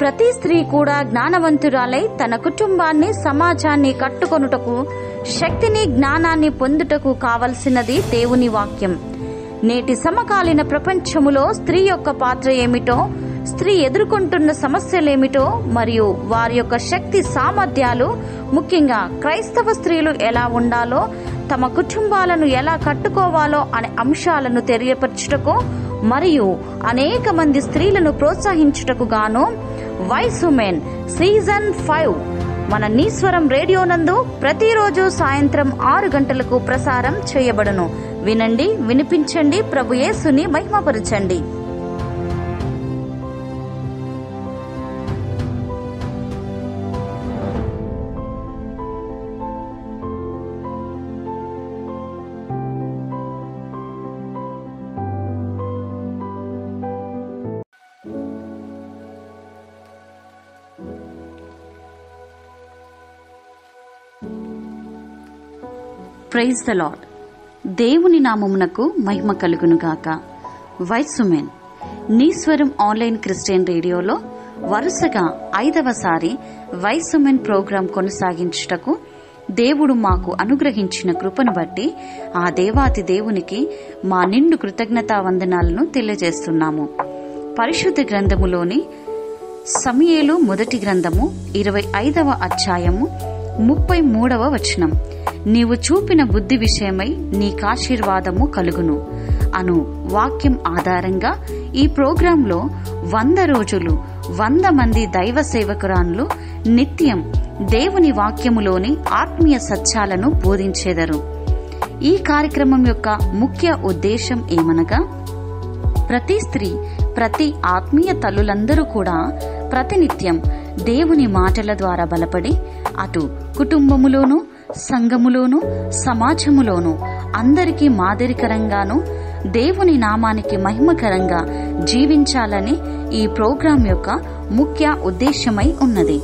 ప్రతి స్త్రీ కూడా జ్ఞానవంతురాలై తన కుటుంబాన్ని సమాజాన్ని కట్టుకొనుటకు శక్తిని జ్ఞానాన్ని పొందుటకు కావలసినది దేవుని వాక్యం నేటి సమకాలీన ప్రపంచములో స్త్రీ యొక్క పాత్ర ఏమిటో స్త్రీ ఎదుర్కొంటున్న సమస్యలేమిటో మరియు వారి యొక్క శక్తి సామర్థ్యాలు ముఖ్యంగా క్రైస్తవ స్త్రీలు ఎలా ఉండాలో తమ కుటుంబాలను ఎలా కట్టుకోవాలో అనే అంశాలను తెలియపరచుటకు మరియు అనేక మంది స్త్రీలను ప్రోత్సహించుటకు గాను వైస్ ఉమెన్ సీజన్ ఫైవ్ మన నీశ్వరం రేడియో నందు ప్రతిరోజు సాయంత్రం ఆరు గంటలకు ప్రసారం చేయబడును వినండి వినిపించండి ప్రభు యేసుని మహిమపరచండి ప్రైజ్ ద లాడ్ దేవుని నామమునకు మహిమ కలుగునుగాక వైసుమెన్ నీస్వరం ఆన్లైన్ క్రిస్టియన్ రేడియోలో వరుసగా ఐదవసారి వైసుమెన్ ప్రోగ్రాం కొనసాగించుటకు దేవుడు మాకు అనుగ్రహించిన కృపను బట్టి ఆ దేవాతి దేవునికి మా నిండు కృతజ్ఞతా వందనాలను తెలియజేస్తున్నాము పరిశుద్ధ గ్రంథములోని సమయలు మొదటి గ్రంథము ఇరవై ఐదవ అధ్యాయము ముప్పై మూడవ వచనం నీవు చూపిన బుద్ధి విషయమై నీకాశీర్వాదము కలుగును అను వాక్యం ఆధారంగా ఈ ప్రోగ్రాంలో వంద రోజులు వంద మంది దైవ సేవకురాన్లు నిత్యం దేవుని వాక్యములోని ఆత్మీయ సత్యాలను బోధించేదరు ఈ కార్యక్రమం యొక్క ముఖ్య ఉద్దేశం ఏమనగా ప్రతి స్త్రీ ప్రతి ఆత్మీయ తల్లులందరూ కూడా ప్రతినిత్యం దేవుని మాటల ద్వారా బలపడి అటు కుటుంబములోనూ సంఘములోను సమాజములోను అందరికీ మాదిరికరంగాను దేవుని నామానికి మహిమకరంగా జీవించాలని ఈ ప్రోగ్రాం యొక్క ముఖ్య ఉద్దేశమై ఉన్నది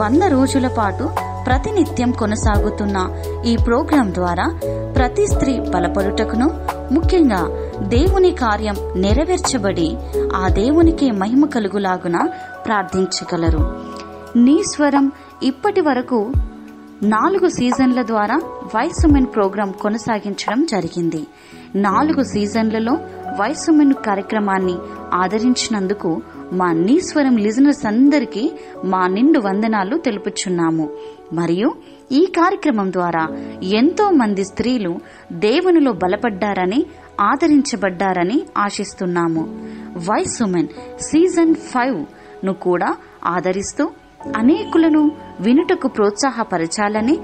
వంద రోజుల పాటు ప్రతినిత్యం కొనసాగుతున్న ఈ ప్రోగ్రాం ద్వారా ప్రతి స్త్రీ బలపడుటకును ముఖ్యంగా దేవుని కార్యం నెరవేర్చబడి ఆ దేవునికి మహిమ కలుగులాగున ప్రార్థించగలరు నీ స్వరం ఇప్పటి వరకు నాలుగు సీజన్ల ద్వారా వైస్ ఉమెన్ ప్రోగ్రాం కొనసాగించడం జరిగింది నాలుగు సీజన్లలో వైస్ ఉమెన్ కార్యక్రమాన్ని ఆదరించినందుకు మా నీశ్వరం లిజనర్స్ అందరికీ మా నిండు వందనాలు తెలుపుచున్నాము మరియు ఈ కార్యక్రమం ద్వారా ఎంతో మంది స్త్రీలు దేవునిలో బలపడ్డారని ఆదరించబడ్డారని ఆశిస్తున్నాము వైస్ ఉమెన్ సీజన్ ఫైవ్ ను కూడా ఆదరిస్తూ అనేకులను వినుటకు ప్రోత్సాహపరచాలని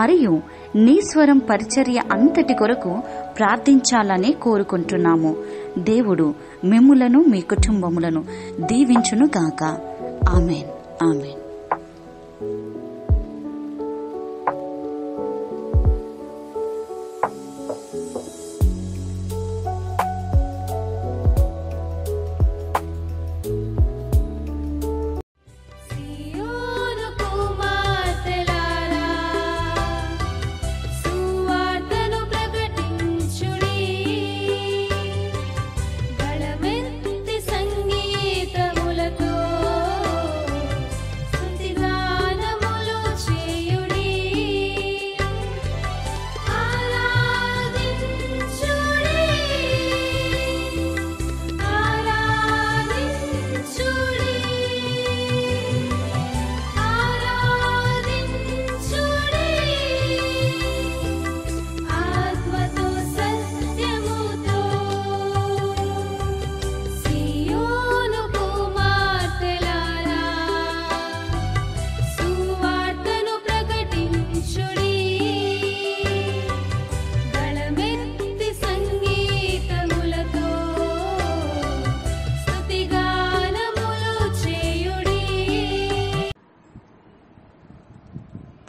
మరియు స్వరం పరిచర్య అంతటి కొరకు ప్రార్థించాలని కోరుకుంటున్నాము దేవుడు మిమ్ములను మీ కుటుంబములను దీవించును గాక amen amen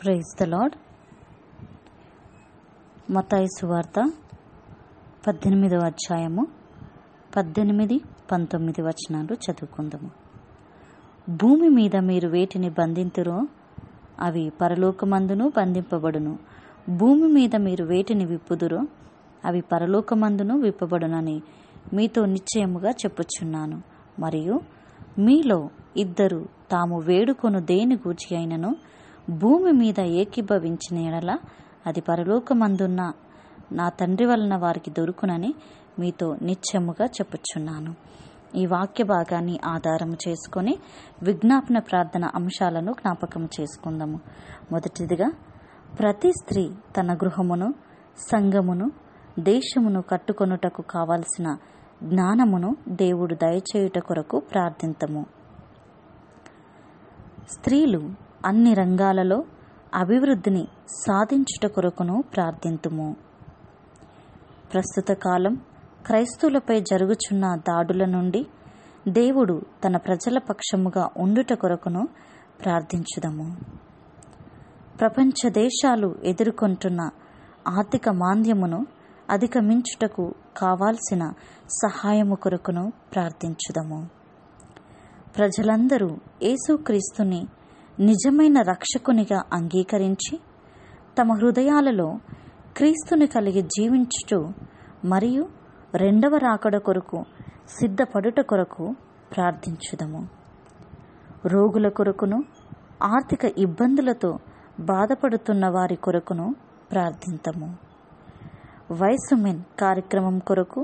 praise the Lord మతాయి సువార్త పద్దెనిమిదవ అధ్యాయము పద్దెనిమిది పంతొమ్మిది వచనాలు చదువుకుందాము భూమి మీద మీరు వేటిని బంధింతురో అవి పరలోకమందును బంధింపబడును భూమి మీద మీరు వేటిని విప్పుదురో అవి పరలోకమందును విప్పబడునని మీతో నిశ్చయముగా చెప్పుచున్నాను మరియు మీలో ఇద్దరు తాము వేడుకొను దేని గూర్చి అయినను భూమి మీద ఏకీభవించిన ఎడల అది పరలోకమందున్న నా తండ్రి వలన వారికి దొరుకునని మీతో నిత్యముగా చెప్పుచున్నాను ఈ వాక్య భాగాన్ని ఆధారం చేసుకొని విజ్ఞాపన ప్రార్థన అంశాలను జ్ఞాపకం చేసుకుందాము మొదటిదిగా ప్రతి స్త్రీ తన గృహమును సంఘమును దేశమును కట్టుకొనుటకు కావలసిన జ్ఞానమును దేవుడు దయచేయుట కొరకు ప్రార్థింతము స్త్రీలు అన్ని రంగాలలో అభివృద్ధిని సాధించుట కొరకును ప్రార్థింతుము ప్రస్తుత కాలం క్రైస్తువులపై జరుగుచున్న దాడుల నుండి దేవుడు తన ప్రజల పక్షముగా ఉండుట కొరకును ప్రార్థించుదము ప్రపంచ దేశాలు ఎదుర్కొంటున్న ఆర్థిక మాంద్యమును అధిగమించుటకు కావాల్సిన సహాయము కొరకును ప్రార్థించుదము ప్రజలందరూ యేసుక్రీస్తుని నిజమైన రక్షకునిగా అంగీకరించి తమ హృదయాలలో క్రీస్తుని కలిగి జీవించుట మరియు రెండవ రాకడ కొరకు సిద్ధపడుట కొరకు ప్రార్థించుదము రోగుల కొరకును ఆర్థిక ఇబ్బందులతో బాధపడుతున్న వారి కొరకును ప్రార్థింతము వైసుమెన్ కార్యక్రమం కొరకు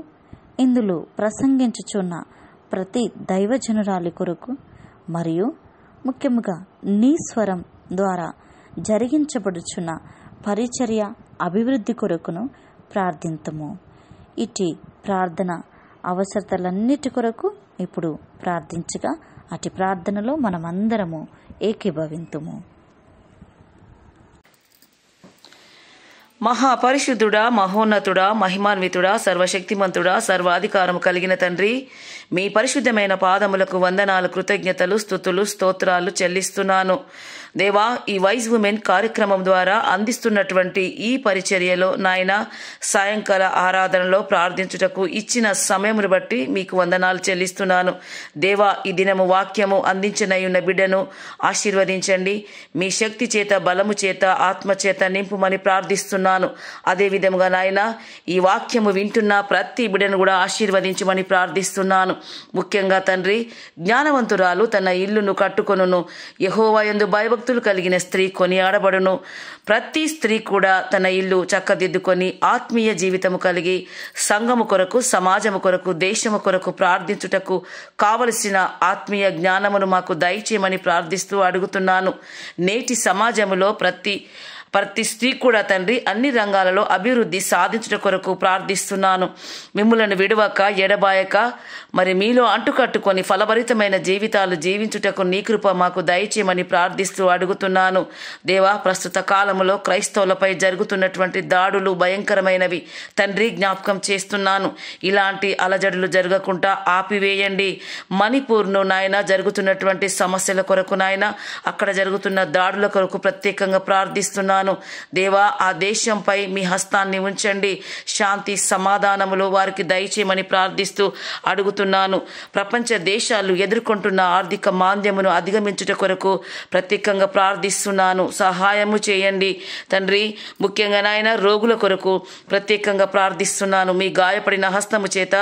ఇందులో ప్రసంగించుచున్న ప్రతి దైవజనురాలి కొరకు మరియు ముఖ్యముగా నీ స్వరం ద్వారా జరిగించబడుచున్న పరిచర్య అభివృద్ధి కొరకును ప్రార్థింతము ఇటు ప్రార్థన అవసరతలన్నిటి కొరకు ఇప్పుడు ప్రార్థించగా అటు ప్రార్థనలో మనమందరము ఏకీభవింతుము మహాపరిశుద్ధుడా మహోన్నతుడా మహిమాన్వితుడా సర్వశక్తిమంతుడా సర్వాధికారము కలిగిన తండ్రి మీ పరిశుద్ధమైన పాదములకు వందనాలు కృతజ్ఞతలు స్థుతులు స్తోత్రాలు చెల్లిస్తున్నాను దేవా ఈ వైజ్ ఉమెన్ కార్యక్రమం ద్వారా అందిస్తున్నటువంటి ఈ పరిచర్యలో నాయన సాయంకాల ఆరాధనలో ప్రార్థించుటకు ఇచ్చిన సమయమును బట్టి మీకు వందనాలు చెల్లిస్తున్నాను దేవా ఈ దినము వాక్యము అందించనయున్న బిడ్డను ఆశీర్వదించండి మీ శక్తి చేత బలము చేత ఆత్మ చేత నింపుమని ప్రార్థిస్తున్నాను అదే విధముగా నాయన ఈ వాక్యము వింటున్న ప్రతి బిడ్డను కూడా ఆశీర్వదించమని ప్రార్థిస్తున్నాను ముఖ్యంగా తండ్రి జ్ఞానవంతురాలు తన ఇల్లును కట్టుకొనును ఎందు భయభక్తి భక్తులు కలిగిన స్త్రీ కొనియాడబడును ప్రతి స్త్రీ కూడా తన ఇల్లు చక్కదిద్దుకొని ఆత్మీయ జీవితము కలిగి సంఘము కొరకు సమాజము కొరకు దేశము కొరకు ప్రార్థించుటకు కావలసిన ఆత్మీయ జ్ఞానమును మాకు దయచేయమని ప్రార్థిస్తూ అడుగుతున్నాను నేటి సమాజములో ప్రతి ప్రతి స్త్రీ కూడా తండ్రి అన్ని రంగాలలో అభివృద్ధి సాధించడం కొరకు ప్రార్థిస్తున్నాను మిమ్మలను విడవక ఎడబాయక మరి మీలో అంటుకట్టుకొని ఫలభరితమైన జీవితాలు జీవించుటకు నీ కృప మాకు దయచేయమని ప్రార్థిస్తూ అడుగుతున్నాను దేవా ప్రస్తుత కాలంలో క్రైస్తవులపై జరుగుతున్నటువంటి దాడులు భయంకరమైనవి తండ్రి జ్ఞాపకం చేస్తున్నాను ఇలాంటి అలజడులు జరగకుండా ఆపివేయండి మణిపూర్ను నాయన జరుగుతున్నటువంటి సమస్యల కొరకు నాయన అక్కడ జరుగుతున్న దాడుల కొరకు ప్రత్యేకంగా ప్రార్థిస్తున్నాను అడుగుతున్నాను దేవా ఆ దేశంపై మీ హస్తాన్ని ఉంచండి శాంతి సమాధానములు వారికి దయచేయమని ప్రార్థిస్తూ అడుగుతున్నాను ప్రపంచ దేశాలు ఎదుర్కొంటున్న ఆర్థిక మాంద్యమును అధిగమించుట కొరకు ప్రత్యేకంగా ప్రార్థిస్తున్నాను సహాయము చేయండి తండ్రి ముఖ్యంగా నాయన రోగుల కొరకు ప్రత్యేకంగా ప్రార్థిస్తున్నాను మీ గాయపడిన హస్తము చేత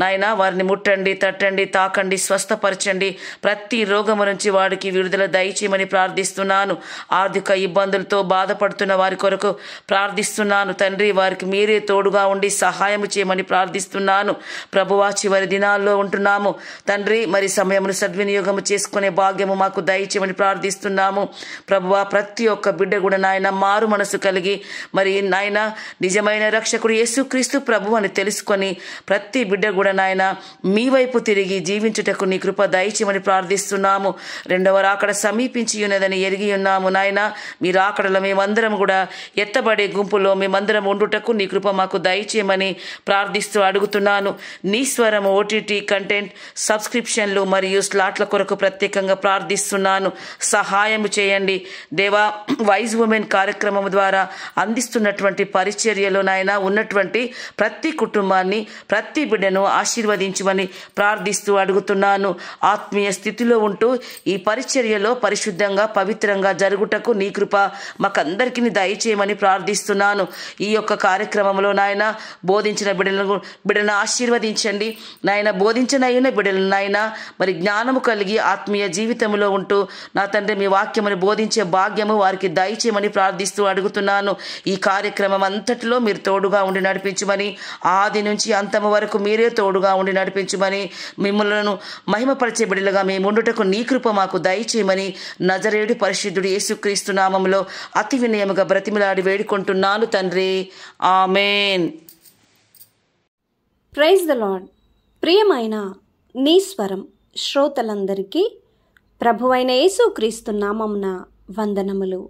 నాయన వారిని ముట్టండి తట్టండి తాకండి స్వస్థపరచండి ప్రతి రోగము నుంచి వాడికి విడుదల దయచేయమని ప్రార్థిస్తున్నాను ఆర్థిక ఇబ్బందులతో బాధపడు బాధపడుతున్న వారి కొరకు ప్రార్థిస్తున్నాను తండ్రి వారికి మీరే తోడుగా ఉండి సహాయం చేయమని ప్రార్థిస్తున్నాను ప్రభువా చివరి దినాల్లో ఉంటున్నాము తండ్రి మరి సమయమును సద్వినియోగం చేసుకునే భాగ్యము మాకు దయచేయమని ప్రార్థిస్తున్నాము ప్రభువా ప్రతి ఒక్క బిడ్డ కూడా నాయన మారు మనసు కలిగి మరి నాయన నిజమైన రక్షకుడు యేసుక్రీస్తు ప్రభు అని తెలుసుకొని ప్రతి బిడ్డ కూడా నాయన మీ వైపు తిరిగి జీవించుటకు నీ కృప దయచేయమని ప్రార్థిస్తున్నాము రెండవ రాకడ సమీపించి ఉన్నదని ఎరిగి ఉన్నాము నాయన మీరు ఆకడలో మేము మేమందరం కూడా ఎత్తబడే గుంపులో మేమందరం ఉండుటకు నీ కృప మాకు దయచేయమని ప్రార్థిస్తూ అడుగుతున్నాను నీ స్వరం ఓటీటీ కంటెంట్ సబ్స్క్రిప్షన్లు మరియు స్లాట్ల కొరకు ప్రత్యేకంగా ప్రార్థిస్తున్నాను సహాయం చేయండి దేవా వైజ్ ఉమెన్ కార్యక్రమం ద్వారా అందిస్తున్నటువంటి పరిచర్యలో నాయన ఉన్నటువంటి ప్రతి కుటుంబాన్ని ప్రతి బిడ్డను ఆశీర్వదించమని ప్రార్థిస్తూ అడుగుతున్నాను ఆత్మీయ స్థితిలో ఉంటూ ఈ పరిచర్యలో పరిశుద్ధంగా పవిత్రంగా జరుగుటకు నీ కృప మాకంద అందరికీ దయచేయమని ప్రార్థిస్తున్నాను ఈ యొక్క కార్యక్రమంలో నాయన బోధించిన బిడ్డలను బిడ్డలను ఆశీర్వదించండి నాయన బోధించిన అయిన బిడ్డలను నాయన మరి జ్ఞానము కలిగి ఆత్మీయ జీవితంలో ఉంటూ నా తండ్రి మీ వాక్యమును బోధించే భాగ్యము వారికి దయచేయమని ప్రార్థిస్తూ అడుగుతున్నాను ఈ కార్యక్రమం అంతటిలో మీరు తోడుగా ఉండి నడిపించమని ఆది నుంచి అంతం వరకు మీరే తోడుగా ఉండి నడిపించమని మిమ్మలను మహిమపరిచే బిడ్డలుగా మేము ఉండుటకు నీ కృప మాకు దయచేయమని నజరేడు పరిశుద్ధుడు యేసుక్రీస్తు నామంలో అతి వినయముగా బ్రతిమిలాడి వేడుకుంటున్నాను తండ్రి ఆమెన్ ప్రైజ్ ద లాడ్ ప్రియమైన నీ స్వరం శ్రోతలందరికీ ప్రభువైన యేసుక్రీస్తు నామంన వందనములు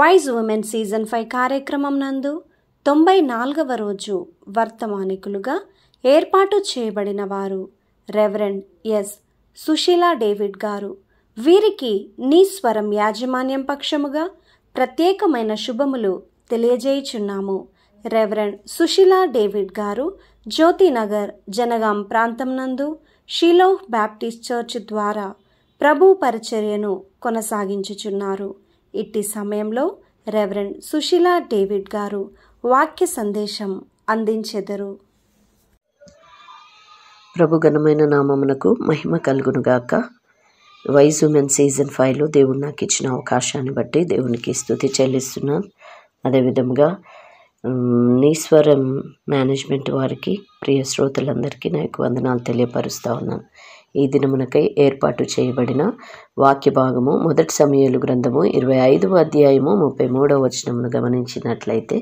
వైజ్ ఉమెన్ సీజన్ ఫైవ్ కార్యక్రమం నందు తొంభై నాలుగవ రోజు వర్తమానికులుగా ఏర్పాటు చేయబడిన వారు రెవరెండ్ ఎస్ సుశీలా డేవిడ్ గారు వీరికి నీ స్వరం యాజమాన్యం పక్షముగా ప్రత్యేకమైన శుభములు తెలియజేయుచున్నాము రెవరెండ్ సుశీలా డేవిడ్ గారు జ్యోతినగర్ జనగాం ప్రాంతం నందు షిలోహ్ బ్యాప్టిస్ట్ చర్చ్ ద్వారా ప్రభు పరిచర్యను కొనసాగించుచున్నారు ఇట్టి సమయంలో రెవరెండ్ సుశీలా డేవిడ్ గారు వాక్య సందేశం అందించెదరు ప్రభు ఘనమైన నామమునకు మహిమ కలుగునుగాక వైజ్ ఉమెన్ సీజన్ ఫైవ్లో దేవుడు నాకు ఇచ్చిన అవకాశాన్ని బట్టి దేవునికి స్థుతి చెల్లిస్తున్నాను అదేవిధంగా నీశ్వరం మేనేజ్మెంట్ వారికి ప్రియ శ్రోతలందరికీ నా యొక్క వందనాలు తెలియపరుస్తూ ఉన్నాను ఈ దినమునకై ఏర్పాటు చేయబడిన వాక్య భాగము మొదటి సమయాలు గ్రంథము ఇరవై ఐదవ అధ్యాయము ముప్పై మూడవ వచనమును గమనించినట్లయితే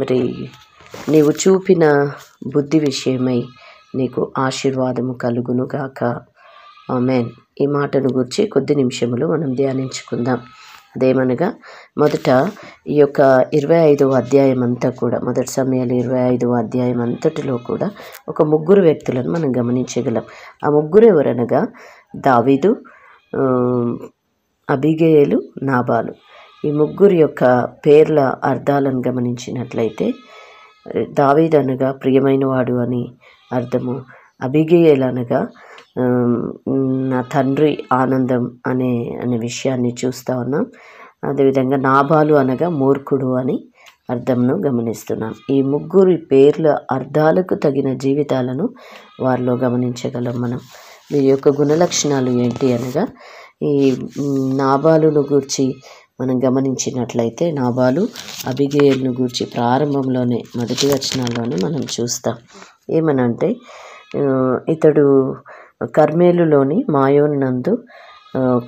మరి నీవు చూపిన బుద్ధి విషయమై నీకు ఆశీర్వాదము కలుగును ఆమెన్ ఈ మాటను గురించి కొద్ది నిమిషములు మనం ధ్యానించుకుందాం అదేమనగా మొదట ఈ యొక్క ఇరవై ఐదవ అధ్యాయం అంతా కూడా మొదటి సమయాలు ఇరవై ఐదవ అధ్యాయం అంతటిలో కూడా ఒక ముగ్గురు వ్యక్తులను మనం గమనించగలం ఆ ముగ్గురు ఎవరనగా దావీదు అభిగేయులు నాబాలు ఈ ముగ్గురు యొక్క పేర్ల అర్థాలను గమనించినట్లయితే దావీద్ అనగా ప్రియమైనవాడు అని అర్థము అబిగేయలు అనగా నా తండ్రి ఆనందం అనే అనే విషయాన్ని చూస్తూ ఉన్నాం అదేవిధంగా నాభాలు అనగా మూర్ఖుడు అని అర్థంను గమనిస్తున్నాం ఈ ముగ్గురి పేర్ల అర్థాలకు తగిన జీవితాలను వారిలో గమనించగలం మనం వీరి యొక్క గుణలక్షణాలు ఏంటి అనగా ఈ నాబాలును గూర్చి మనం గమనించినట్లయితే నాబాలు అభిగేయులను గూర్చి ప్రారంభంలోనే మొదటి వచనాల్లోనే మనం చూస్తాం ఏమనంటే ఇతడు కర్మేలులోని మాయోన్ నందు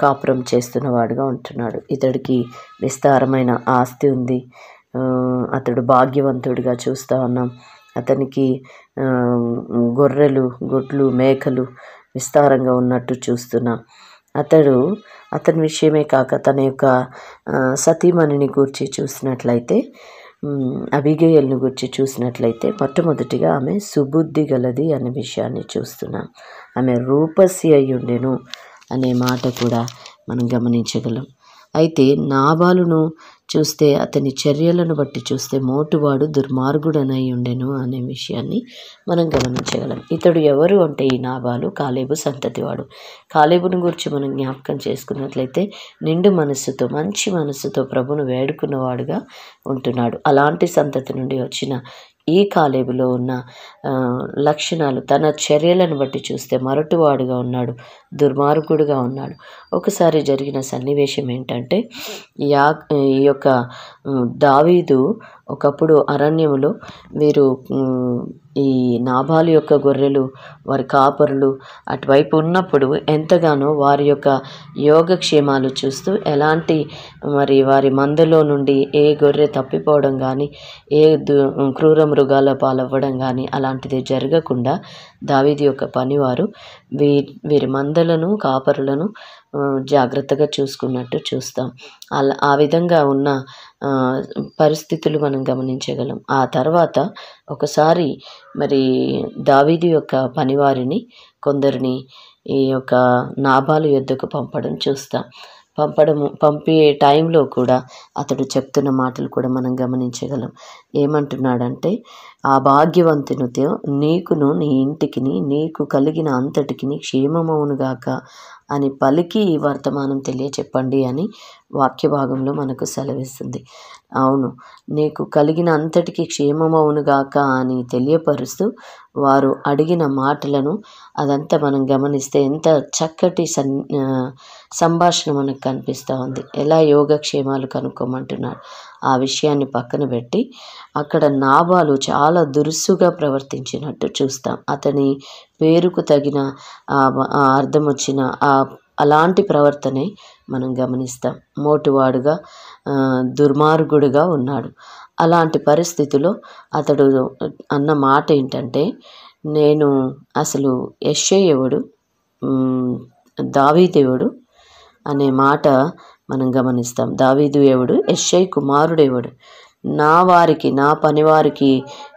కాపురం చేస్తున్నవాడుగా ఉంటున్నాడు ఇతడికి విస్తారమైన ఆస్తి ఉంది అతడు భాగ్యవంతుడిగా చూస్తూ ఉన్నాం అతనికి గొర్రెలు గొడ్లు మేకలు విస్తారంగా ఉన్నట్టు చూస్తున్నాం అతడు అతని విషయమే కాక తన యొక్క సతీమణిని గూర్చి చూసినట్లయితే అభిగయల్ని గూర్చి చూసినట్లయితే మొట్టమొదటిగా ఆమె సుబుద్ధి గలది అనే విషయాన్ని చూస్తున్నాం ఆమె రూపసి అయ్యుండెను అనే మాట కూడా మనం గమనించగలం అయితే నాబాలును చూస్తే అతని చర్యలను బట్టి చూస్తే మోటువాడు దుర్మార్గుడనై ఉండెను అనే విషయాన్ని మనం గమనించగలం ఇతడు ఎవరు అంటే ఈ నాబాలు కాలేబు సంతతివాడు కాలేబును గురించి మనం జ్ఞాపకం చేసుకున్నట్లయితే నిండు మనస్సుతో మంచి మనస్సుతో ప్రభును వేడుకున్నవాడుగా ఉంటున్నాడు అలాంటి సంతతి నుండి వచ్చిన ఈ కాలేబులో ఉన్న లక్షణాలు తన చర్యలను బట్టి చూస్తే మరటివాడుగా ఉన్నాడు దుర్మార్గుడుగా ఉన్నాడు ఒకసారి జరిగిన సన్నివేశం ఏంటంటే యా ఈ యొక్క దావీదు ఒకప్పుడు అరణ్యములో వీరు ఈ నాభాలు యొక్క గొర్రెలు వారి కాపరులు అటువైపు ఉన్నప్పుడు ఎంతగానో వారి యొక్క యోగక్షేమాలు చూస్తూ ఎలాంటి మరి వారి మందలో నుండి ఏ గొర్రె తప్పిపోవడం కానీ ఏ క్రూర మృగాల పాలవ్వడం కానీ అలాంటిది జరగకుండా దావిది యొక్క పనివారు వీ వీరి మందలను కాపరులను జాగ్రత్తగా చూసుకున్నట్టు చూస్తాం అలా ఆ విధంగా ఉన్న పరిస్థితులు మనం గమనించగలం ఆ తర్వాత ఒకసారి మరి దావీది యొక్క పనివారిని కొందరిని ఈ యొక్క నాభాలు యుద్ధకు పంపడం చూస్తాం పంపడము పంపే టైంలో కూడా అతడు చెప్తున్న మాటలు కూడా మనం గమనించగలం ఏమంటున్నాడంటే ఆ భాగ్యవంతునితో నీకును నీ ఇంటికిని నీకు కలిగిన క్షేమమవును క్షేమమవునుగాక అని పలికి ఈ వర్తమానం తెలియచెప్పండి అని వాక్య భాగంలో మనకు సెలవిస్తుంది అవును నీకు కలిగిన అంతటికీ క్షేమమవునుగాక అని తెలియపరుస్తూ వారు అడిగిన మాటలను అదంతా మనం గమనిస్తే ఎంత చక్కటి సన్ సంభాషణ మనకు కనిపిస్తూ ఉంది ఎలా యోగక్షేమాలు కనుక్కోమంటున్నాడు ఆ విషయాన్ని పక్కన పెట్టి అక్కడ నాభాలు చాలా దురుసుగా ప్రవర్తించినట్టు చూస్తాం అతని పేరుకు తగిన అర్థం వచ్చిన అలాంటి ప్రవర్తనే మనం గమనిస్తాం మోటువాడుగా దుర్మార్గుడుగా ఉన్నాడు అలాంటి పరిస్థితిలో అతడు అన్న మాట ఏంటంటే నేను అసలు యశ్వడు దావీదేవుడు అనే మాట మనం గమనిస్తాం దావీదు ఎవడు యశ్ఐ ఎవడు నా వారికి నా పనివారికి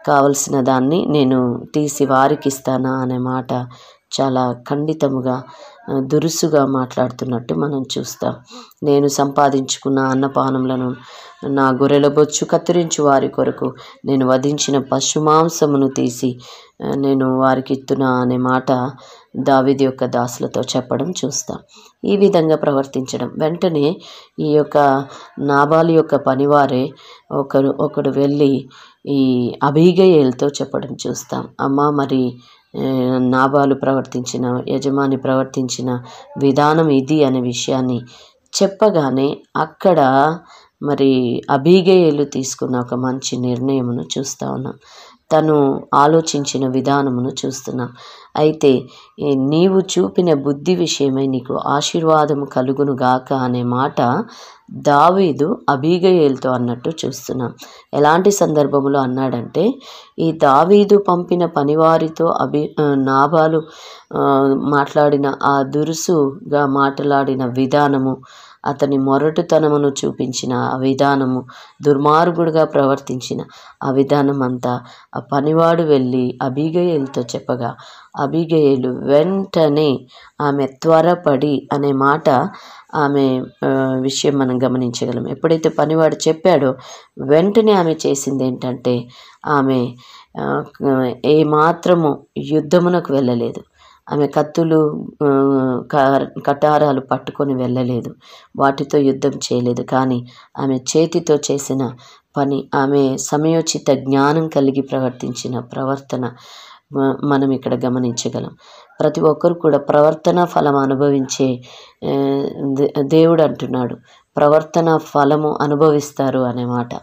కావలసిన దాన్ని నేను తీసి వారికి ఇస్తానా అనే మాట చాలా ఖండితముగా దురుసుగా మాట్లాడుతున్నట్టు మనం చూస్తాం నేను సంపాదించుకున్న అన్నపానములను నా గొర్రెల బొచ్చు కత్తిరించు వారి కొరకు నేను వధించిన పశుమాంసమును తీసి నేను వారికి ఇస్తున్నా అనే మాట దావిది యొక్క దాసులతో చెప్పడం చూస్తాం ఈ విధంగా ప్రవర్తించడం వెంటనే ఈ యొక్క నాబాలి యొక్క పనివారే ఒకరు ఒకడు వెళ్ళి ఈ అభిగయలతో చెప్పడం చూస్తాం అమ్మ మరి నాభాలు ప్రవర్తించిన యజమాని ప్రవర్తించిన విధానం ఇది అనే విషయాన్ని చెప్పగానే అక్కడ మరి అభిగేయులు తీసుకున్న ఒక మంచి నిర్ణయమును చూస్తూ ఉన్నాం తను ఆలోచించిన విధానమును చూస్తున్నాం అయితే నీవు చూపిన బుద్ధి విషయమై నీకు ఆశీర్వాదము కలుగునుగాక అనే మాట దావీదు అబీగయేల్తో అన్నట్టు చూస్తున్నాం ఎలాంటి సందర్భంలో అన్నాడంటే ఈ దావీదు పంపిన పనివారితో అభి నాభాలు మాట్లాడిన ఆ దురుసుగా మాట్లాడిన విధానము అతని మొరటుతనమును చూపించిన ఆ విధానము దుర్మార్గుడుగా ప్రవర్తించిన ఆ విధానం అంతా ఆ పనివాడు వెళ్ళి అబిగయేలుతో చెప్పగా అబిగయేలు వెంటనే ఆమె త్వరపడి అనే మాట ఆమె విషయం మనం గమనించగలం ఎప్పుడైతే పనివాడు చెప్పాడో వెంటనే ఆమె చేసింది ఏంటంటే ఆమె ఏమాత్రము యుద్ధమునకు వెళ్ళలేదు ఆమె కత్తులు కటారాలు పట్టుకొని వెళ్ళలేదు వాటితో యుద్ధం చేయలేదు కానీ ఆమె చేతితో చేసిన పని ఆమె సమయోచిత జ్ఞానం కలిగి ప్రవర్తించిన ప్రవర్తన మనం ఇక్కడ గమనించగలం ప్రతి ఒక్కరు కూడా ప్రవర్తన ఫలం అనుభవించే దేవుడు అంటున్నాడు ప్రవర్తన ఫలము అనుభవిస్తారు అనే మాట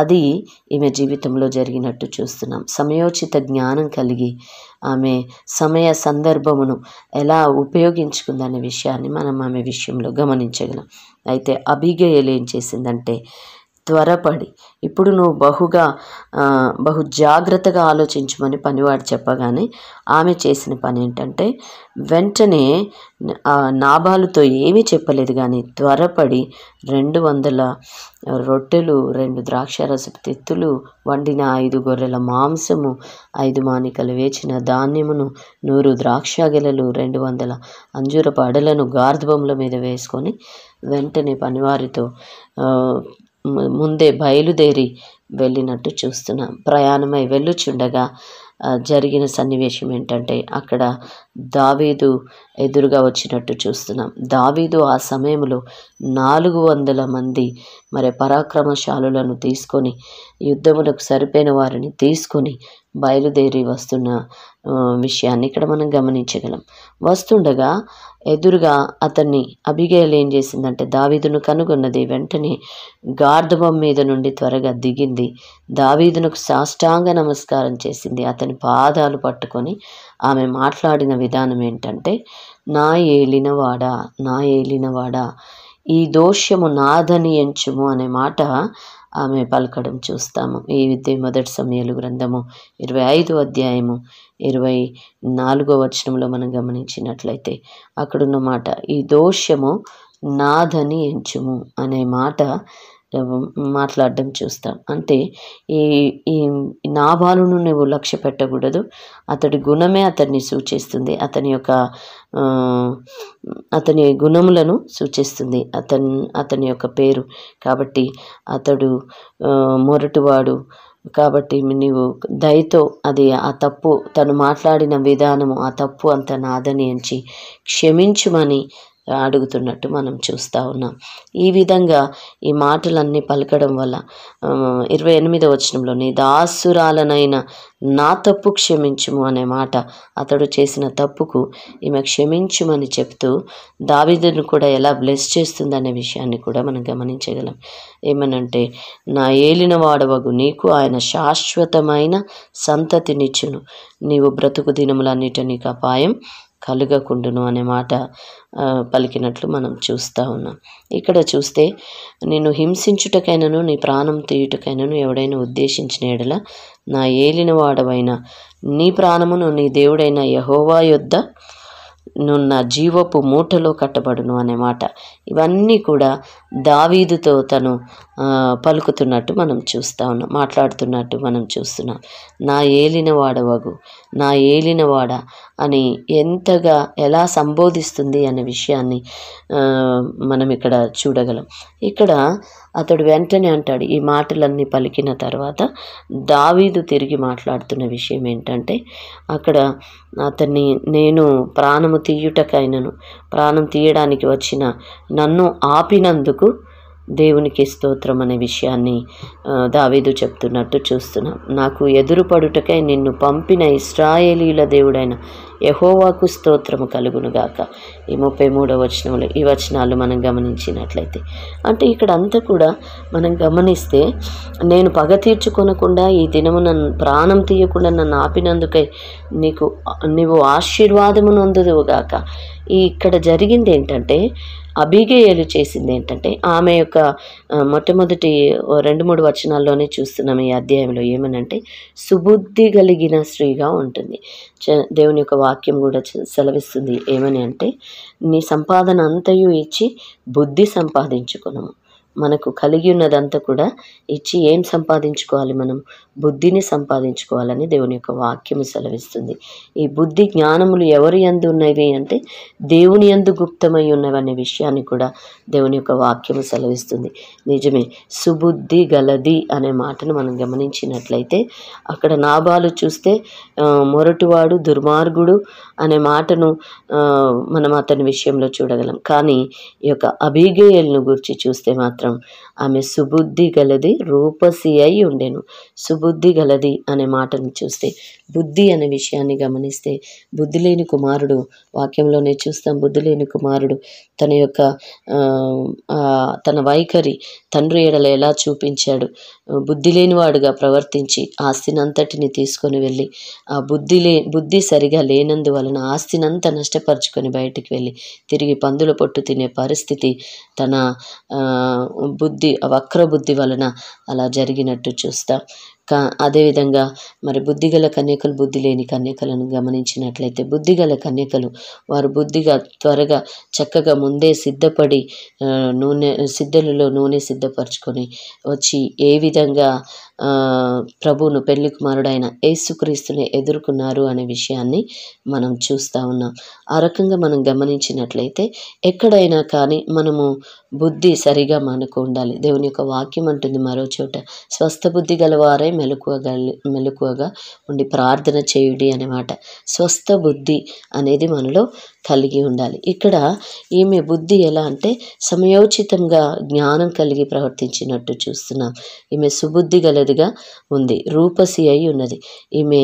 అది ఈమె జీవితంలో జరిగినట్టు చూస్తున్నాం సమయోచిత జ్ఞానం కలిగి ఆమె సమయ సందర్భమును ఎలా ఉపయోగించుకుందనే విషయాన్ని మనం ఆమె విషయంలో గమనించగలం అయితే అబిగయలు ఏం చేసిందంటే త్వరపడి ఇప్పుడు నువ్వు బహుగా బహు జాగ్రత్తగా ఆలోచించమని పనివాడు చెప్పగానే ఆమె చేసిన పని ఏంటంటే వెంటనే నాభాలతో ఏమీ చెప్పలేదు కానీ త్వరపడి రెండు వందల రొట్టెలు రెండు ద్రాక్ష రసపు తిత్తులు వండిన ఐదు గొర్రెల మాంసము ఐదు మానికలు వేచిన ధాన్యమును నూరు ద్రాక్ష గెలలు రెండు వందల అంజూరపు అడలను గార్ధబొమ్మల మీద వేసుకొని వెంటనే పనివారితో ముందే బయలుదేరి వెళ్ళినట్టు చూస్తున్నాం ప్రయాణమై వెళ్ళుచుండగా జరిగిన సన్నివేశం ఏంటంటే అక్కడ దావీదు ఎదురుగా వచ్చినట్టు చూస్తున్నాం దావీదు ఆ సమయంలో నాలుగు వందల మంది మరి పరాక్రమశాలులను తీసుకొని యుద్ధములకు సరిపోయిన వారిని తీసుకొని బయలుదేరి వస్తున్న విషయాన్ని ఇక్కడ మనం గమనించగలం వస్తుండగా ఎదురుగా అతన్ని అబిగేల్ ఏం చేసిందంటే దావీదును కనుగొన్నది వెంటనే గార్ధబం మీద నుండి త్వరగా దిగింది దావీదునకు సాష్టాంగ నమస్కారం చేసింది అతని పాదాలు పట్టుకొని ఆమె మాట్లాడిన విధానం ఏంటంటే నా ఏలినవాడా నా ఏలినవాడా ఈ దోష్యము నాదని ఎంచుము అనే మాట ఆమె పలకడం చూస్తాము ఈ విద్య మొదటి సమయాలు గ్రంథము ఇరవై ఐదు అధ్యాయము ఇరవై నాలుగో వచనంలో మనం గమనించినట్లయితే అక్కడున్న మాట ఈ దోషము నాదని ఎంచుము అనే మాట మాట్లాడడం చూస్తాం అంటే ఈ ఈ నాభాలను నువ్వు లక్ష్య పెట్టకూడదు అతడి గుణమే అతన్ని సూచిస్తుంది అతని యొక్క అతని గుణములను సూచిస్తుంది అతన్ అతని యొక్క పేరు కాబట్టి అతడు మొరటివాడు కాబట్టి నీవు దయతో అది ఆ తప్పు తను మాట్లాడిన విధానము ఆ తప్పు అంత నాదని ఎంచి క్షమించుమని అడుగుతున్నట్టు మనం చూస్తూ ఉన్నాం ఈ విధంగా ఈ మాటలన్నీ పలకడం వల్ల ఇరవై ఎనిమిదో వచనంలో నీ దాసురాలనైన నా తప్పు క్షమించుము అనే మాట అతడు చేసిన తప్పుకు ఈమె క్షమించుమని చెప్తూ దావిదను కూడా ఎలా బ్లెస్ చేస్తుందనే విషయాన్ని కూడా మనం గమనించగలం ఏమనంటే నా ఏలిన వాడవగు నీకు ఆయన శాశ్వతమైన సంతతినిచ్చును నీవు బ్రతుకు దినములన్నిటి నీకు అపాయం కలుగకుండును అనే మాట పలికినట్లు మనం చూస్తూ ఉన్నాం ఇక్కడ చూస్తే నేను హింసించుటకైనను నీ ప్రాణం తీయుటకైనను ఎవడైనా ఉద్దేశించిన ఎడల నా ఏలినవాడవైన నీ ప్రాణమును నీ దేవుడైన యహోవా యొద్ద నున్న జీవపు మూటలో కట్టబడును అనే మాట ఇవన్నీ కూడా దావీదుతో తను పలుకుతున్నట్టు మనం చూస్తా ఉన్నాం మాట్లాడుతున్నట్టు మనం చూస్తున్నాం నా ఏలినవాడ వగు నా ఏలినవాడ అని ఎంతగా ఎలా సంబోధిస్తుంది అనే విషయాన్ని మనం ఇక్కడ చూడగలం ఇక్కడ అతడు వెంటనే అంటాడు ఈ మాటలన్నీ పలికిన తర్వాత దావీదు తిరిగి మాట్లాడుతున్న విషయం ఏంటంటే అక్కడ అతన్ని నేను ప్రాణము తీయుటకైనను ప్రాణం తీయడానికి వచ్చిన నన్ను ఆపినందుకు దేవునికి స్తోత్రం అనే విషయాన్ని దావీదు చెప్తున్నట్టు చూస్తున్నాం నాకు ఎదురుపడుటకై నిన్ను పంపిన ఇస్రాయేలీల దేవుడైన యహోవాకు స్తోత్రము కలుగునుగాక ఈ ముప్పై మూడవ వచనములు ఈ వచనాలు మనం గమనించినట్లయితే అంటే ఇక్కడ అంతా కూడా మనం గమనిస్తే నేను పగ తీర్చుకొనకుండా ఈ దినము నన్ను ప్రాణం తీయకుండా నన్ను ఆపినందుకై నీకు నీవు ఆశీర్వాదమునందుగాక ఈ ఇక్కడ జరిగింది ఏంటంటే అబిగేయలు చేసింది ఏంటంటే ఆమె యొక్క మొట్టమొదటి రెండు మూడు వచనాల్లోనే చూస్తున్నాం ఈ అధ్యాయంలో ఏమనంటే సుబుద్ధి కలిగిన స్త్రీగా ఉంటుంది దేవుని యొక్క వాక్యం కూడా సెలవిస్తుంది ఏమని అంటే నీ సంపాదన అంతయు ఇచ్చి బుద్ధి సంపాదించుకున్నాము మనకు కలిగి ఉన్నదంతా కూడా ఇచ్చి ఏం సంపాదించుకోవాలి మనం బుద్ధిని సంపాదించుకోవాలని దేవుని యొక్క వాక్యము సెలవిస్తుంది ఈ బుద్ధి జ్ఞానములు ఎవరి ఎందు ఉన్నవి అంటే దేవుని ఎందు గుప్తమై ఉన్నవి అనే విషయాన్ని కూడా దేవుని యొక్క వాక్యము సెలవిస్తుంది నిజమే సుబుద్ధి గలది అనే మాటను మనం గమనించినట్లయితే అక్కడ నాభాలు చూస్తే మొరటువాడు దుర్మార్గుడు అనే మాటను మనం అతని విషయంలో చూడగలం కానీ ఈ యొక్క అభిగేయులను గురించి చూస్తే మాత్రం ఆమె సుబుద్ధి గలది రూపసి అయి ఉండేను సుబుద్ధి గలది అనే మాటను చూస్తే బుద్ధి అనే విషయాన్ని గమనిస్తే బుద్ధి లేని కుమారుడు వాక్యంలోనే చూస్తాం బుద్ధి లేని కుమారుడు తన యొక్క తన వైఖరి తండ్రి ఎడల ఎలా చూపించాడు బుద్ధి లేనివాడుగా ప్రవర్తించి ఆస్తినంతటిని తీసుకొని వెళ్ళి ఆ బుద్ధి లే బుద్ధి సరిగా లేనందువలన తన ఆస్తినంతా నష్టపరుచుకొని బయటికి వెళ్ళి తిరిగి పందుల పొట్టు తినే పరిస్థితి తన బుద్ధి వక్ర బుద్ధి వలన అలా జరిగినట్టు చూస్తాం కా అదేవిధంగా మరి బుద్ధిగల కన్యకలు బుద్ధి లేని కన్యకలను గమనించినట్లయితే బుద్ధిగల కన్యకలు వారు బుద్ధిగా త్వరగా చక్కగా ముందే సిద్ధపడి నూనె సిద్ధలలో నూనె సిద్ధపరచుకొని వచ్చి ఏ విధంగా ప్రభువును పెళ్లి కుమారుడైన యేసుక్రీస్తుని ఎదుర్కొన్నారు అనే విషయాన్ని మనం చూస్తూ ఉన్నాం ఆ రకంగా మనం గమనించినట్లయితే ఎక్కడైనా కానీ మనము బుద్ధి సరిగా మనకు ఉండాలి దేవుని యొక్క వాక్యం అంటుంది మరో చోట స్వస్థ బుద్ధి గలవారే మెలకువగా మెలకువగా ఉండి ప్రార్థన చేయుడి అనమాట స్వస్థ బుద్ధి అనేది మనలో కలిగి ఉండాలి ఇక్కడ ఈమె బుద్ధి ఎలా అంటే సమయోచితంగా జ్ఞానం కలిగి ప్రవర్తించినట్టు చూస్తున్నాం ఈమె సుబుద్ధి గలదిగా ఉంది రూపసి అయి ఉన్నది ఈమె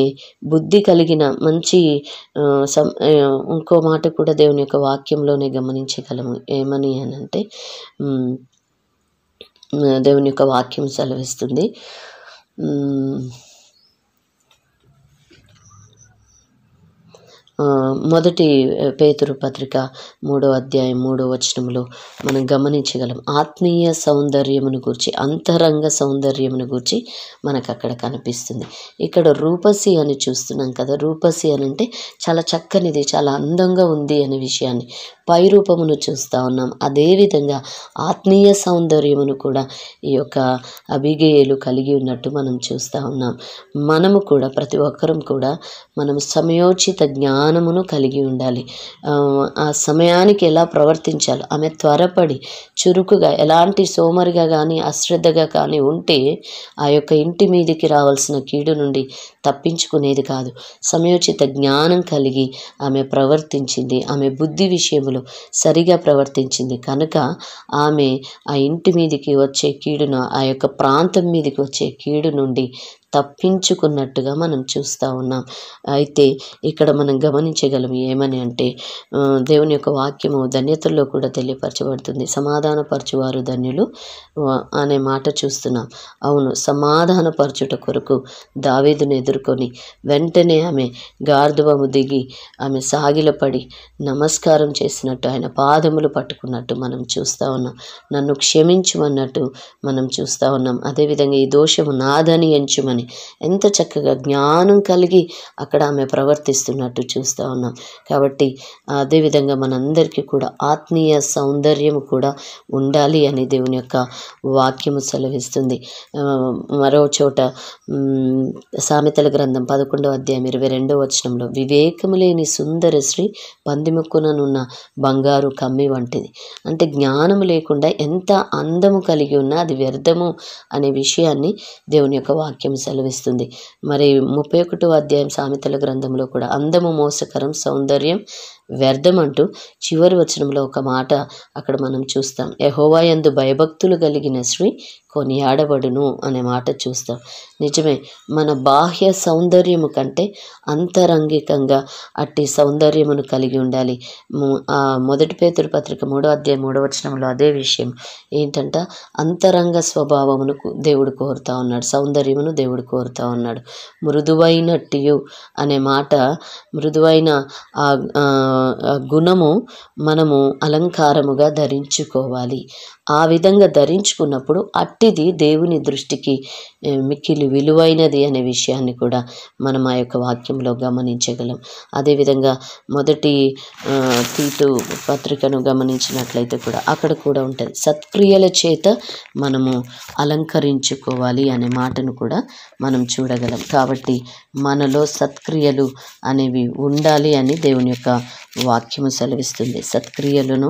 బుద్ధి కలిగిన మంచి ఇంకో మాట కూడా దేవుని యొక్క వాక్యంలోనే గమనించగలము ఏమని అని అంటే దేవుని యొక్క వాక్యం సెలవిస్తుంది మొదటి పేతురు పత్రిక మూడో అధ్యాయం మూడో వచనంలో మనం గమనించగలం ఆత్మీయ సౌందర్యమును గురించి అంతరంగ సౌందర్యమును గురించి మనకు అక్కడ కనిపిస్తుంది ఇక్కడ రూపసి అని చూస్తున్నాం కదా రూపసి అని అంటే చాలా చక్కనిది చాలా అందంగా ఉంది అనే విషయాన్ని పై రూపమును చూస్తూ ఉన్నాం అదేవిధంగా ఆత్మీయ సౌందర్యమును కూడా ఈ యొక్క అభిగేయులు కలిగి ఉన్నట్టు మనం చూస్తూ ఉన్నాం మనము కూడా ప్రతి ఒక్కరం కూడా మనం సమయోచిత జ్ఞానం జ్ఞానమును కలిగి ఉండాలి ఆ సమయానికి ఎలా ప్రవర్తించాలి ఆమె త్వరపడి చురుకుగా ఎలాంటి సోమరిగా కానీ అశ్రద్ధగా కానీ ఉంటే ఆ యొక్క ఇంటి మీదికి రావాల్సిన కీడు నుండి తప్పించుకునేది కాదు సమయోచిత జ్ఞానం కలిగి ఆమె ప్రవర్తించింది ఆమె బుద్ధి విషయంలో సరిగా ప్రవర్తించింది కనుక ఆమె ఆ ఇంటి మీదికి వచ్చే కీడును ఆ యొక్క ప్రాంతం మీదకి వచ్చే కీడు నుండి తప్పించుకున్నట్టుగా మనం చూస్తూ ఉన్నాం అయితే ఇక్కడ మనం గమనించగలం ఏమని అంటే దేవుని యొక్క వాక్యము ధన్యతల్లో కూడా తెలియపరచబడుతుంది సమాధానపరచువారు ధన్యులు అనే మాట చూస్తున్నాం అవును సమాధానపరచుట కొరకు దావేదును ఎదుర్కొని వెంటనే ఆమె గార్ధవము దిగి ఆమె సాగిలపడి నమస్కారం చేసినట్టు ఆయన పాదములు పట్టుకున్నట్టు మనం చూస్తూ ఉన్నాం నన్ను క్షమించమన్నట్టు మనం చూస్తూ ఉన్నాం అదేవిధంగా ఈ దోషము నాదని ఎంచుమని అని ఎంత చక్కగా జ్ఞానం కలిగి అక్కడ ఆమె ప్రవర్తిస్తున్నట్టు చూస్తూ ఉన్నాం కాబట్టి అదేవిధంగా మనందరికీ కూడా ఆత్మీయ సౌందర్యం కూడా ఉండాలి అని దేవుని యొక్క వాక్యము సెలవిస్తుంది మరో చోట సామెతల గ్రంథం పదకొండవ అధ్యాయం ఇరవై రెండవ వచనంలో వివేకము లేని సుందర శ్రీ పందిముక్కుననున్న బంగారు కమ్మి వంటిది అంటే జ్ఞానం లేకుండా ఎంత అందము కలిగి ఉన్నా అది వ్యర్థము అనే విషయాన్ని దేవుని యొక్క వాక్యం సెలవిస్తుంది మరి ముప్పై ఒకటో అధ్యాయం సామెతల గ్రంథంలో కూడా అందము మోసకరం సౌందర్యం వ్యర్థం అంటూ చివరి వచనంలో ఒక మాట అక్కడ మనం చూస్తాం ఎందు భయభక్తులు కలిగిన కొని కొనియాడబడును అనే మాట చూస్తాం నిజమే మన బాహ్య సౌందర్యము కంటే అంతరంగికంగా అట్టి సౌందర్యమును కలిగి ఉండాలి మొదటి పేతురు పత్రిక మూడో అధ్యాయం మూడో వచనంలో అదే విషయం ఏంటంట అంతరంగ స్వభావమును దేవుడు కోరుతా ఉన్నాడు సౌందర్యమును దేవుడు కోరుతా ఉన్నాడు మృదువైనట్టియు అనే మాట మృదువైన గుణము మనము అలంకారముగా ధరించుకోవాలి ఆ విధంగా ధరించుకున్నప్పుడు అట్టిది దేవుని దృష్టికి మిక్కిలి విలువైనది అనే విషయాన్ని కూడా మనం ఆ యొక్క వాక్యంలో గమనించగలం అదేవిధంగా మొదటి తీతు పత్రికను గమనించినట్లయితే కూడా అక్కడ కూడా ఉంటుంది సత్క్రియల చేత మనము అలంకరించుకోవాలి అనే మాటను కూడా మనం చూడగలం కాబట్టి మనలో సత్క్రియలు అనేవి ఉండాలి అని దేవుని యొక్క వాక్యము సెలవిస్తుంది సత్క్రియలను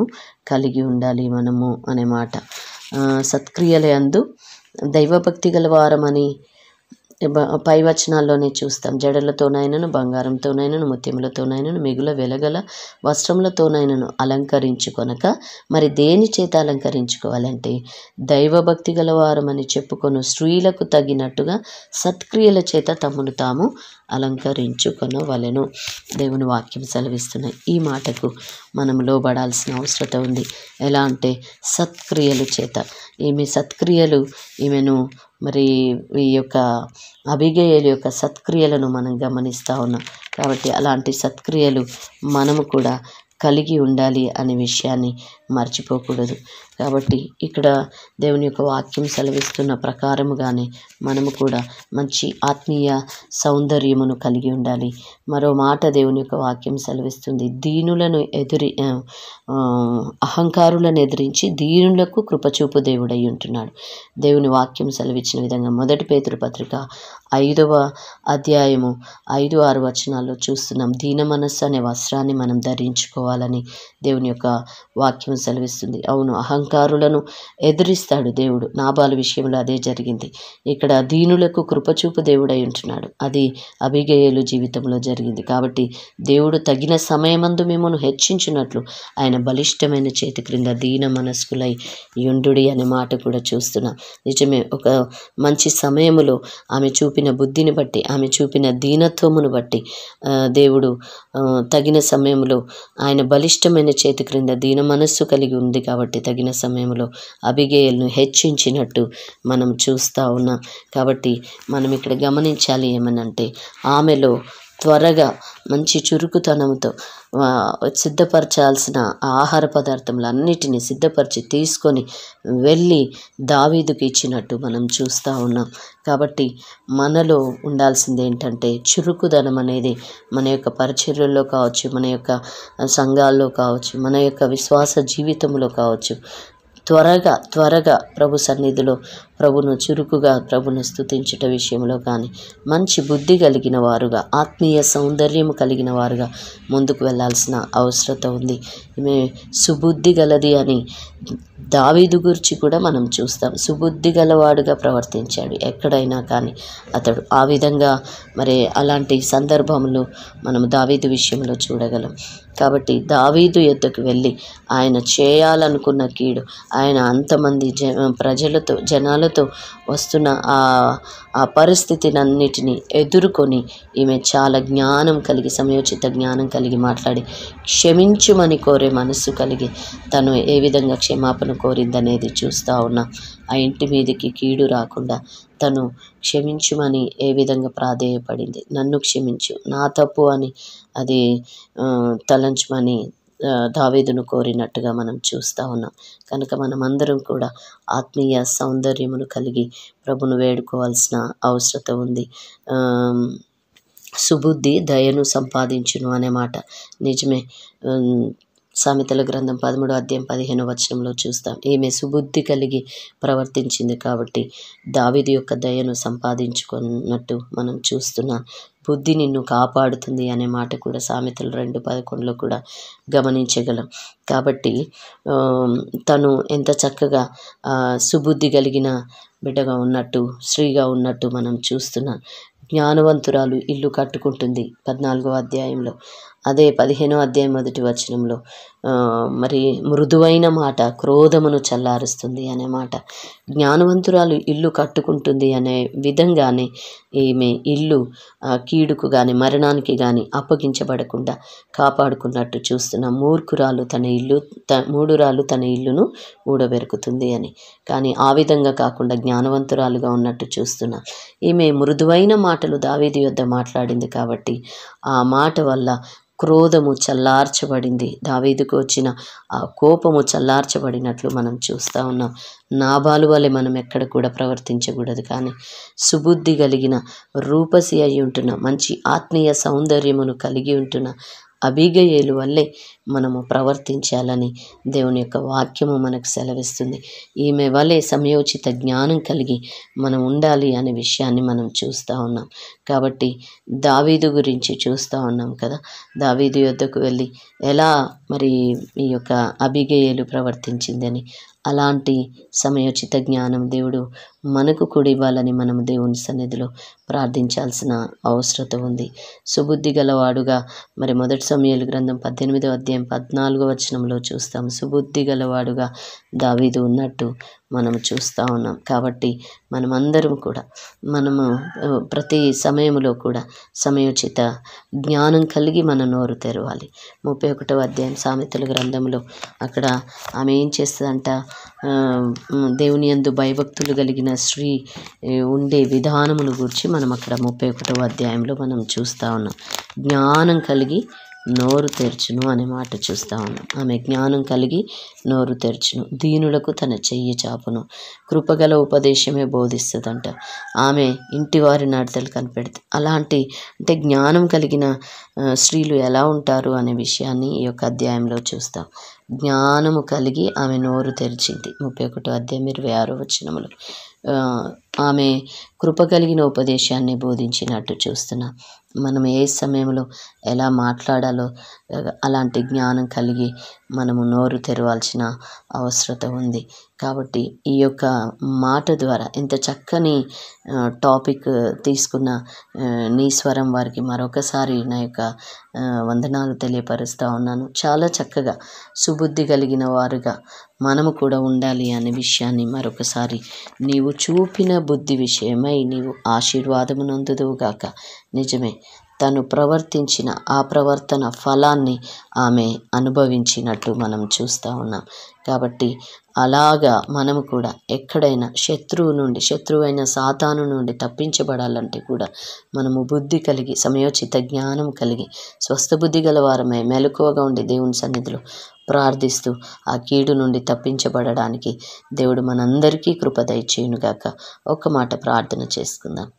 కలిగి ఉండాలి మనము అనే మాట సత్క్రియలందు దైవభక్తి గల వారమని పై వచనాల్లోనే చూస్తాం జడలతోనైనను బంగారంతోనైనను ముత్యములతోనైనను మిగుల వెలగల వస్త్రములతోనైనను అలంకరించుకొనక మరి దేని చేత అలంకరించుకోవాలంటే దైవభక్తి వారమని చెప్పుకొను స్త్రీలకు తగినట్టుగా సత్క్రియల చేత తమను తాము అలంకరించుకొనవలెను దేవుని వాక్యం సెలవిస్తున్నాయి ఈ మాటకు మనం లోబడాల్సిన అవసరత ఉంది ఎలా అంటే సత్క్రియల చేత ఈమె సత్క్రియలు ఈమెను మరి ఈ యొక్క అభిగేయుల యొక్క సత్క్రియలను మనం గమనిస్తూ ఉన్నాం కాబట్టి అలాంటి సత్క్రియలు మనము కూడా కలిగి ఉండాలి అనే విషయాన్ని మర్చిపోకూడదు కాబట్టి ఇక్కడ దేవుని యొక్క వాక్యం సెలవిస్తున్న ప్రకారముగానే మనము కూడా మంచి ఆత్మీయ సౌందర్యమును కలిగి ఉండాలి మరో మాట దేవుని యొక్క వాక్యం సెలవిస్తుంది దీనులను ఎదురి అహంకారులను ఎదిరించి దీనులకు కృపచూపు దేవుడై ఉంటున్నాడు దేవుని వాక్యం సెలవిచ్చిన విధంగా మొదటి పేతురు పత్రిక ఐదవ అధ్యాయము ఐదు ఆరు వచనాల్లో చూస్తున్నాం దీన మనస్సు అనే వస్త్రాన్ని మనం ధరించుకోవాలని దేవుని యొక్క వాక్యం వాక్యం సెలవిస్తుంది అవును అహంకారులను ఎదిరిస్తాడు దేవుడు నాభాల విషయంలో అదే జరిగింది ఇక్కడ దీనులకు కృపచూపు దేవుడై ఉంటున్నాడు అది అభిగేయులు జీవితంలో జరిగింది కాబట్టి దేవుడు తగిన సమయమందు మిమ్మల్ని హెచ్చించినట్లు ఆయన బలిష్టమైన చేతి క్రింద దీన మనస్కులై యుండుడి అనే మాట కూడా చూస్తున్నాం నిజమే ఒక మంచి సమయములో ఆమె చూపిన బుద్ధిని బట్టి ఆమె చూపిన దీనత్వమును బట్టి దేవుడు తగిన సమయంలో ఆయన బలిష్టమైన చేతి క్రింద దీన మనస్సు కలిగి ఉంది కాబట్టి తగిన సమయంలో అభిగేయులను హెచ్చించినట్టు మనం చూస్తూ ఉన్నాం కాబట్టి మనం ఇక్కడ గమనించాలి ఏమనంటే ఆమెలో త్వరగా మంచి చురుకుతనంతో సిద్ధపరచాల్సిన ఆహార పదార్థములు అన్నిటినీ సిద్ధపరిచి తీసుకొని వెళ్ళి దావీదుకి ఇచ్చినట్టు మనం చూస్తూ ఉన్నాం కాబట్టి మనలో ఉండాల్సింది ఏంటంటే చురుకుదనం అనేది మన యొక్క పరిచర్యల్లో కావచ్చు మన యొక్క సంఘాల్లో కావచ్చు మన యొక్క విశ్వాస జీవితంలో కావచ్చు త్వరగా త్వరగా ప్రభు సన్నిధిలో ప్రభును చురుకుగా ప్రభును స్థుతించట విషయంలో కానీ మంచి బుద్ధి కలిగిన వారుగా ఆత్మీయ సౌందర్యం కలిగిన వారుగా ముందుకు వెళ్లాల్సిన అవసరత ఉంది మే సుబుద్ధి గలది అని దావీదు గురించి కూడా మనం చూస్తాం సుబుద్ధి గలవాడుగా ప్రవర్తించాడు ఎక్కడైనా కానీ అతడు ఆ విధంగా మరి అలాంటి సందర్భంలో మనం దావీదు విషయంలో చూడగలం కాబట్టి దావీదు యుద్ధకు వెళ్ళి ఆయన చేయాలనుకున్న కీడు ఆయన అంతమంది జ ప్రజలతో జనాలతో వస్తున్న ఆ పరిస్థితిని అన్నిటినీ ఎదుర్కొని ఈమె చాలా జ్ఞానం కలిగి సమయోచిత జ్ఞానం కలిగి మాట్లాడి క్షమించుమని కోరే మనస్సు కలిగి తను ఏ విధంగా క్షమాపణ కోరిందనేది చూస్తూ ఉన్నా ఆ ఇంటి మీదకి కీడు రాకుండా తను క్షమించుమని ఏ విధంగా ప్రాధేయపడింది నన్ను క్షమించు నా తప్పు అని అది తలంచమని దావేదును కోరినట్టుగా మనం చూస్తూ ఉన్నాం కనుక మనమందరం కూడా ఆత్మీయ సౌందర్యమును కలిగి ప్రభును వేడుకోవాల్సిన అవసరత ఉంది సుబుద్ధి దయను సంపాదించును అనే మాట నిజమే సామెతల గ్రంథం పదమూడు అధ్యాయం పదిహేను వచనంలో చూస్తాం ఈమె సుబుద్ధి కలిగి ప్రవర్తించింది కాబట్టి దావిది యొక్క దయను సంపాదించుకున్నట్టు మనం చూస్తున్నాం బుద్ధి నిన్ను కాపాడుతుంది అనే మాట కూడా సామెతలు రెండు పదకొండులో కూడా గమనించగలం కాబట్టి తను ఎంత చక్కగా సుబుద్ధి కలిగిన బిడ్డగా ఉన్నట్టు స్త్రీగా ఉన్నట్టు మనం చూస్తున్నాం జ్ఞానవంతురాలు ఇల్లు కట్టుకుంటుంది పద్నాలుగో అధ్యాయంలో అదే పదిహేనో అధ్యాయం మొదటి వచనంలో మరి మృదువైన మాట క్రోధమును చల్లారుస్తుంది అనే మాట జ్ఞానవంతురాలు ఇల్లు కట్టుకుంటుంది అనే విధంగానే ఈమె ఇల్లు కీడుకు కానీ మరణానికి కానీ అప్పగించబడకుండా కాపాడుకున్నట్టు చూస్తున్న మూర్ఖురాలు తన ఇల్లు త మూడురాలు తన ఇల్లును ఊడబెరుకుతుంది అని కానీ ఆ విధంగా కాకుండా జ్ఞానవంతురాలుగా ఉన్నట్టు చూస్తున్న ఈమె మృదువైన మాటలు దావేది యొద్ద మాట్లాడింది కాబట్టి ఆ మాట వల్ల క్రోధము చల్లార్చబడింది దావీదు మీదకు వచ్చిన ఆ కోపము చల్లార్చబడినట్లు మనం చూస్తూ ఉన్నాం నాబాలు వలె మనం ఎక్కడ కూడా ప్రవర్తించకూడదు కానీ సుబుద్ధి కలిగిన రూపసి అయి ఉంటున్న మంచి ఆత్మీయ సౌందర్యమును కలిగి ఉంటున్న అభిగయలు వల్లే మనము ప్రవర్తించాలని దేవుని యొక్క వాక్యము మనకు సెలవిస్తుంది ఈమె వలె సమయోచిత జ్ఞానం కలిగి మనం ఉండాలి అనే విషయాన్ని మనం చూస్తూ ఉన్నాం కాబట్టి దావీదు గురించి చూస్తూ ఉన్నాం కదా దావీదు యొద్దకు వెళ్ళి ఎలా మరి ఈ యొక్క అబిగేయులు ప్రవర్తించిందని అలాంటి సమయోచిత జ్ఞానం దేవుడు మనకు కూడా ఇవ్వాలని మనం దేవుని సన్నిధిలో ప్రార్థించాల్సిన అవసరత ఉంది సుబుద్ధి గలవాడుగా మరి మొదటి సమయాలు గ్రంథం పద్దెనిమిదో అధ్యాయం పద్నాలుగో వచనంలో చూస్తాం సుబుద్ధి గలవాడుగా దావీదు ఉన్నట్టు మనం చూస్తూ ఉన్నాం కాబట్టి మనమందరం కూడా మనము ప్రతి సమయంలో కూడా సమయోచిత జ్ఞానం కలిగి మన నోరు తెరవాలి ముప్పై ఒకటవ అధ్యాయం సామెతల గ్రంథంలో అక్కడ ఆమె ఏం చేస్తుందంట దేవుని ఎందు భయభక్తులు కలిగిన స్త్రీ ఉండే విధానమును గురించి మనం అక్కడ ముప్పై ఒకటవ అధ్యాయంలో మనం చూస్తూ ఉన్నాం జ్ఞానం కలిగి నోరు తెరచును అనే మాట చూస్తా ఉన్నాం ఆమె జ్ఞానం కలిగి నోరు తెరచును దీనులకు తన చెయ్యి చాపును కృపగల ఉపదేశమే బోధిస్తుందంట ఆమె ఇంటి వారి నడతలు కనిపెడుతుంది అలాంటి అంటే జ్ఞానం కలిగిన స్త్రీలు ఎలా ఉంటారు అనే విషయాన్ని ఈ యొక్క అధ్యాయంలో చూస్తాం జ్ఞానము కలిగి ఆమె నోరు తెరిచింది ముప్పై ఒకటో అధ్యాయం ఇరవై ఆరో వచ్చినములు ఆమె కృప కలిగిన ఉపదేశాన్ని బోధించినట్టు చూస్తున్నా మనం ఏ సమయంలో ఎలా మాట్లాడాలో అలాంటి జ్ఞానం కలిగి మనము నోరు తెరవాల్సిన అవసరత ఉంది కాబట్టి ఈ యొక్క మాట ద్వారా ఇంత చక్కని టాపిక్ తీసుకున్న నీ స్వరం వారికి మరొకసారి నా యొక్క వందనాలు తెలియపరుస్తూ ఉన్నాను చాలా చక్కగా సుబుద్ధి కలిగిన వారుగా మనము కూడా ఉండాలి అనే విషయాన్ని మరొకసారి నీవు చూపిన బుద్ధి విషయమై నీవు ఆశీర్వాదము నందుదువుగాక నిజమే తను ప్రవర్తించిన ఆ ప్రవర్తన ఫలాన్ని ఆమె అనుభవించినట్టు మనం చూస్తూ ఉన్నాం కాబట్టి అలాగా మనము కూడా ఎక్కడైనా శత్రువు నుండి శత్రువైన సాతాను నుండి తప్పించబడాలంటే కూడా మనము బుద్ధి కలిగి సమయోచిత జ్ఞానం కలిగి స్వస్థ బుద్ధి గలవారమే మెలకువగా ఉండి దేవుని సన్నిధిలో ప్రార్థిస్తూ ఆ కీడు నుండి తప్పించబడడానికి దేవుడు మనందరికీ కృపదయచేయునుగాక ఒక మాట ప్రార్థన చేసుకుందాం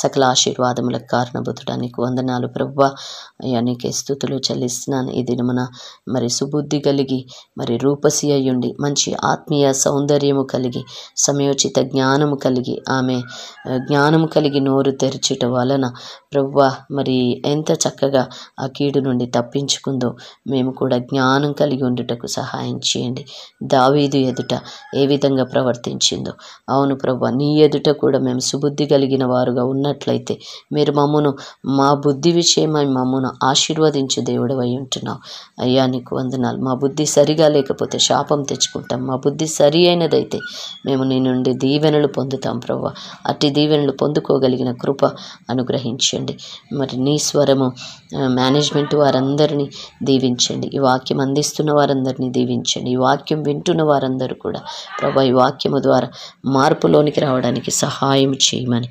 సకల ఆశీర్వాదములకు కారణభూతుడా నీకు వందనాలు ప్రభు అయ్యా నీకే స్థుతులు చెల్లిస్తున్నాను ఈ దినమున మరి సుబుద్ధి కలిగి మరి రూపసి అయ్యుండి మంచి ఆత్మీయ సౌందర్యము కలిగి సమయోచిత జ్ఞానము కలిగి ఆమె జ్ఞానము కలిగి నోరు తెరచుట వలన ప్రభువా మరి ఎంత చక్కగా ఆ కీడు నుండి తప్పించుకుందో మేము కూడా జ్ఞానం కలిగి ఉండుటకు సహాయం చేయండి దావీదు ఎదుట ఏ విధంగా ప్రవర్తించిందో అవును ప్రవ్వ నీ ఎదుట కూడా మేము సుబుద్ధి కలిగిన వారుగా ఉన్నట్లయితే మీరు మమ్మను మా బుద్ధి విషయమై మమ్మను ఆశీర్వదించు అయి ఉంటున్నావు అయ్యా నీకు వందనాలు మా బుద్ధి సరిగా లేకపోతే శాపం తెచ్చుకుంటాం మా బుద్ధి సరి అయినదైతే మేము నీ నుండి దీవెనలు పొందుతాం ప్రవ్వ అట్టి దీవెనలు పొందుకోగలిగిన కృప అనుగ్రహించే దీవించండి మరి నీ స్వరము మేనేజ్మెంట్ వారందరినీ దీవించండి ఈ వాక్యం అందిస్తున్న వారందరినీ దీవించండి ఈ వాక్యం వింటున్న వారందరూ కూడా ప్రభా ఈ వాక్యము ద్వారా మార్పులోనికి రావడానికి సహాయం చేయమని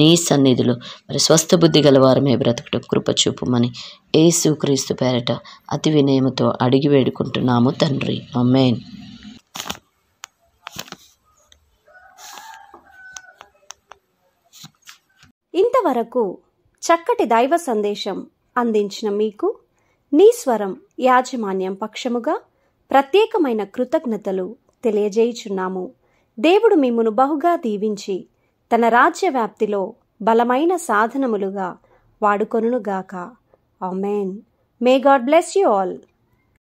నీ సన్నిధిలో మరి స్వస్థ బుద్ధి గలవారమే బ్రతకటం కృప చూపమని ఏసుక్రీస్తు పేరట అతి వినయముతో అడిగి వేడుకుంటున్నాము తండ్రి అమ్మేన్ ఇంతవరకు చక్కటి దైవ సందేశం అందించిన మీకు నీ స్వరం యాజమాన్యం పక్షముగా ప్రత్యేకమైన కృతజ్ఞతలు తెలియజేయుచున్నాము దేవుడు మిమ్మును బహుగా దీవించి తన రాజ్య వ్యాప్తిలో బలమైన సాధనములుగా వాడుకొనుగాక amen may God bless you all